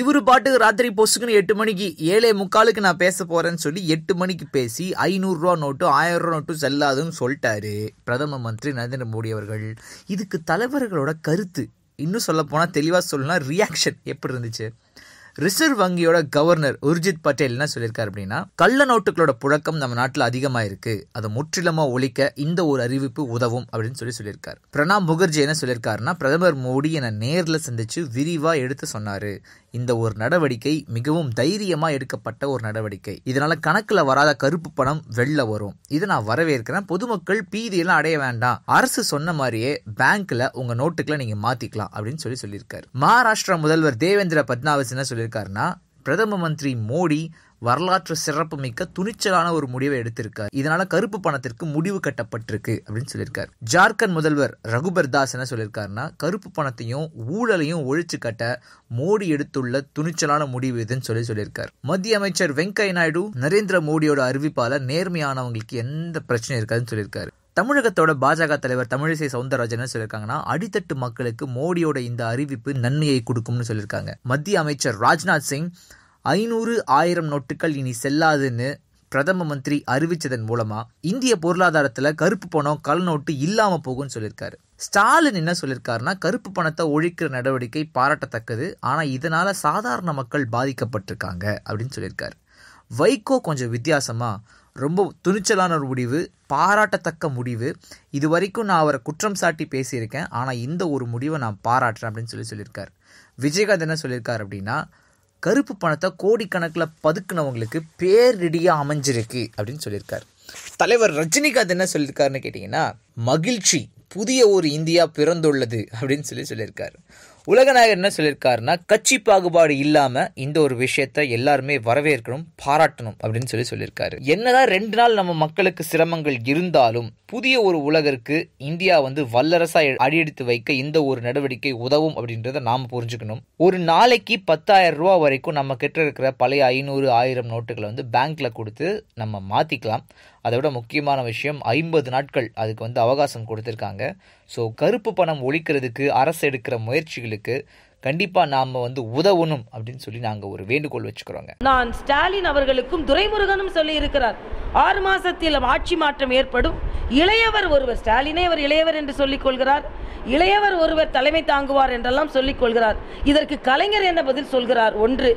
இவரு பாட்டுக்கு ராத்திரி போஸ்ட்டுக்குன்னு எட்டு மணிக்கு ஏழே முக்காலுக்கு நான் பேச போறேன்னு சொல்லி எட்டு மணிக்கு பேசி ஐநூறுரூவா நோட்டு ஆயிரம் ரூபா நோட்டு செல்லாதுன்னு சொல்லிட்டாரு பிரதம மந்திரி நரேந்திர மோடி அவர்கள் இதுக்கு தலைவர்களோட கருத்து இன்னும் சொல்ல போனால் தெளிவாக சொல்லலாம் ரியாக்ஷன் எப்படி இருந்துச்சு ரிசர்வ் வங்கியோட கவர்னர் உர்ஜித் பட்டேல் என்ன சொல்லியிருக்காரு அப்படின்னா கள்ள நோட்டுகளோட புழக்கம் நம்ம நாட்டில் அதிகமாக இருக்கு அதை முற்றிலுமா ஒழிக்க இந்த ஒரு அறிவிப்பு உதவும் அப்படின்னு சொல்லி சொல்லியிருக்காரு பிரணாப் முகர்ஜி என்ன சொல்லியிருக்காருன்னா பிரதமர் மோடி என்னை நேரில் சந்திச்சு விரிவாக எடுத்து சொன்னார் இந்த ஒரு நடவடிக்கை மிகவும் தைரியமா எடுக்கப்பட்ட ஒரு நடவடிக்கை இதனால கணக்குல வராத கருப்பு பணம் வெளில வரும் இதை நான் வரவேற்கிறேன் பொதுமக்கள் பீதியெல்லாம் அடைய வேண்டாம் அரசு சொன்ன மாதிரியே பேங்க்ல உங்க நோட்டுக்களை நீங்க மாத்திக்கலாம் அப்படின்னு சொல்லி சொல்லியிருக்காரு மகாராஷ்டிரா முதல்வர் தேவேந்திர பட்னாவிஸ் என்ன சொல்லியிருக்காருன்னா பிரதம மந்திரி மோடி வரலாற்று சிறப்பு மிக்க துணிச்சலான ஒரு முடிவை எடுத்திருக்கார் இதனால கருப்பு பணத்திற்கு முடிவு கட்டப்பட்டிருக்கு அப்படின்னு சொல்லியிருக்காரு ஜார்க்கண்ட் முதல்வர் ரகுபர் தாஸ் என்ன சொல்லியிருக்காருன்னா கருப்பு பணத்தையும் ஊழலையும் ஒழிச்சு கட்ட மோடி எடுத்துள்ள துணிச்சலான முடிவு இதுன்னு சொல்லி சொல்லியிருக்காரு மத்திய அமைச்சர் வெங்கையா நாயுடு நரேந்திர மோடியோட அறிவிப்பால நேர்மையானவங்களுக்கு எந்த பிரச்சனையும் இருக்காதுன்னு சொல்லியிருக்காரு தமிழகத்தோட பாஜக தலைவர் தமிழிசை சவுந்தரராஜன் என்ன சொல்லியிருக்காங்கன்னா அடித்தட்டு மக்களுக்கு மோடியோட இந்த அறிவிப்பு நன்மையை கொடுக்கும்னு சொல்லியிருக்காங்க மத்திய அமைச்சர் ராஜ்நாத் சிங் ஐநூறு ஆயிரம் நோட்டுகள் இனி செல்லாதுன்னு பிரதம மந்திரி அறிவிச்சதன் மூலமா இந்திய பொருளாதாரத்துல கருப்பு பணம் நோட்டு இல்லாம போகும்னு சொல்லியிருக்காரு ஸ்டாலின் என்ன சொல்லியிருக்காருன்னா கருப்பு பணத்தை ஒழிக்கிற நடவடிக்கை பாராட்டத்தக்கது ஆனா இதனால சாதாரண மக்கள் பாதிக்கப்பட்டிருக்காங்க அப்படின்னு சொல்லியிருக்காரு வைகோ கொஞ்சம் வித்தியாசமா ரொம்ப துணிச்சலான ஒரு முடிவு பாராட்டத்தக்க முடிவு இது வரைக்கும் நான் அவரை குற்றம் சாட்டி பேசியிருக்கேன் ஆனால் இந்த ஒரு முடிவை நான் பாராட்டுறேன் அப்படின்னு சொல்லி சொல்லியிருக்கார் விஜயகாந்த் என்ன சொல்லியிருக்காரு அப்படின்னா கருப்பு பணத்தை கோடிக்கணக்கில் பதுக்குனவங்களுக்கு பேரிடியாக அமைஞ்சிருக்கு அப்படின்னு சொல்லியிருக்கார் தலைவர் ரஜினிகாந்த் என்ன சொல்லியிருக்காருன்னு கேட்டிங்கன்னா மகிழ்ச்சி புதிய ஒரு இந்தியா பிறந்துள்ளது அப்படின்னு சொல்லி சொல்லியிருக்காரு உலகநாயகர் என்ன சொல்லியிருக்காருன்னா கட்சி பாகுபாடு இல்லாமல் இந்த ஒரு விஷயத்த எல்லாருமே வரவேற்கணும் பாராட்டணும் அப்படின்னு சொல்லி சொல்லியிருக்காரு என்னதான் ரெண்டு நாள் நம்ம மக்களுக்கு சிரமங்கள் இருந்தாலும் புதிய ஒரு உலகிற்கு இந்தியா வந்து வல்லரசாக அடியெடுத்து வைக்க இந்த ஒரு நடவடிக்கை உதவும் அப்படின்றத நாம் புரிஞ்சுக்கணும் ஒரு நாளைக்கு பத்தாயிரம் ரூபாய் வரைக்கும் நம்ம கிட்ட இருக்கிற பழைய ஐநூறு ஆயிரம் நோட்டுகளை வந்து பேங்க்ல கொடுத்து நம்ம மாற்றிக்கலாம் அதை விட முக்கியமான விஷயம் ஐம்பது நாட்கள் அதுக்கு வந்து அவகாசம் கொடுத்துருக்காங்க ஸோ கருப்பு பணம் ஒழிக்கிறதுக்கு அரசு எடுக்கிற முயற்சிகளுக்கு கண்டிப்பாக நாம் வந்து உதவணும் அப்படின்னு சொல்லி நாங்கள் ஒரு வேண்டுகோள் வச்சுக்கிறோங்க நான் ஸ்டாலின் அவர்களுக்கும் துரைமுருகனும் சொல்லி இருக்கிறார் ஆறு மாசத்தில் ஆட்சி மாற்றம் ஏற்படும் இளையவர் ஒருவர் ஸ்டாலினே அவர் இளையவர் என்று சொல்லிக் கொள்கிறார் இளையவர் ஒருவர் தலைமை தாங்குவார் என்றெல்லாம் சொல்லிக் கொள்கிறார் இதற்கு கலைஞர் என்ன பதில் சொல்கிறார் ஒன்று